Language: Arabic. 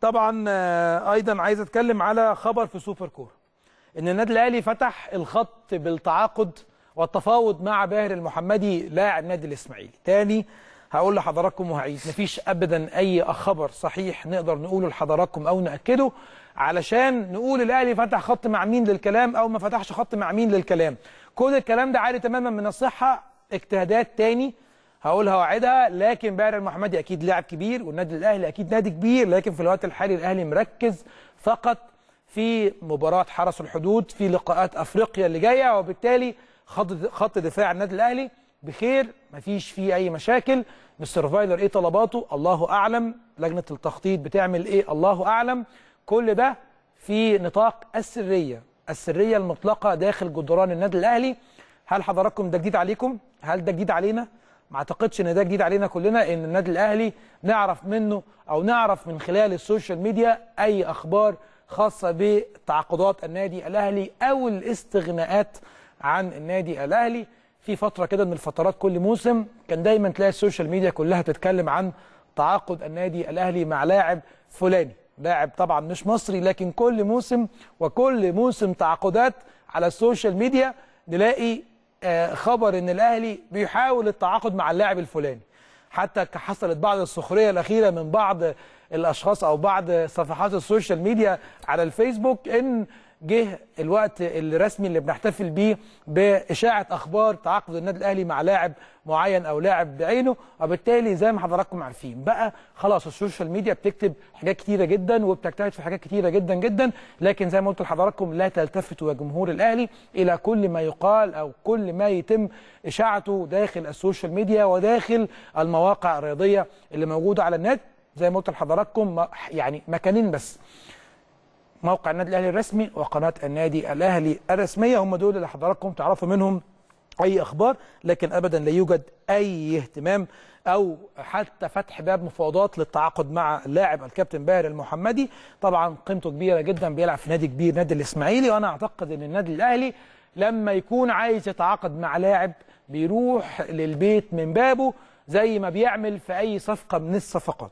طبعا آه، ايضا عايز اتكلم على خبر في سوبر كور ان النادي الاهلي فتح الخط بالتعاقد والتفاوض مع باهر المحمدي لاعب نادي الاسماعيلي تاني هقول لحضراتكم وهعيد مفيش ابدا اي خبر صحيح نقدر نقوله لحضراتكم او ناكده علشان نقول الاهلي فتح خط مع مين للكلام او ما فتحش خط مع مين للكلام كل الكلام ده عالي تماما من الصحه اجتهادات تاني هقولها واعدها لكن بائر المحمدي اكيد لاعب كبير والنادي الاهلي اكيد نادي كبير لكن في الوقت الحالي الاهلي مركز فقط في مباراه حرس الحدود في لقاءات افريقيا اللي جايه وبالتالي خط خط دفاع النادي الاهلي بخير مفيش فيه اي مشاكل مستر فايلر ايه طلباته الله اعلم لجنه التخطيط بتعمل ايه الله اعلم كل ده في نطاق السريه السريه المطلقه داخل جدران النادي الاهلي هل حضراتكم ده جديد عليكم هل ده جديد علينا ما اعتقدش ان ده جديد علينا كلنا ان النادي الاهلي نعرف منه او نعرف من خلال السوشيال ميديا اي اخبار خاصه بتعاقدات النادي الاهلي او الاستغناءات عن النادي الاهلي في فتره كده من الفترات كل موسم كان دايما تلاقي السوشيال ميديا كلها تتكلم عن تعاقد النادي الاهلي مع لاعب فلاني لاعب طبعا مش مصري لكن كل موسم وكل موسم تعاقدات على السوشيال ميديا نلاقي آه، خبر ان الاهلي بيحاول التعاقد مع اللاعب الفلاني حتى حصلت بعض السخريه الاخيره من بعض الاشخاص او بعض صفحات السوشيال ميديا على الفيسبوك ان جه الوقت الرسمي اللي بنحتفل بيه باشاعه اخبار تعاقد النادي الاهلي مع لاعب معين او لاعب بعينه وبالتالي زي ما حضراتكم عارفين بقى خلاص السوشيال ميديا بتكتب حاجات كتيره جدا وبتجتهد في حاجات كتيره جدا جدا لكن زي ما قلت لحضراتكم لا تلتفتوا يا جمهور الاهلي الى كل ما يقال او كل ما يتم اشاعته داخل السوشيال ميديا وداخل المواقع الرياضيه اللي موجوده على النت زي ما قلت لحضراتكم يعني مكانين بس موقع النادي الاهلي الرسمي وقناه النادي الاهلي الرسميه هم دول اللي حضراتكم تعرفوا منهم اي اخبار لكن ابدا لا يوجد اي اهتمام او حتى فتح باب مفاوضات للتعاقد مع اللاعب الكابتن باهر المحمدي طبعا قيمته كبيره جدا بيلعب في نادي كبير نادي الاسماعيلي وانا اعتقد ان النادي الاهلي لما يكون عايز يتعاقد مع لاعب بيروح للبيت من بابه زي ما بيعمل في اي صفقه من الصفقات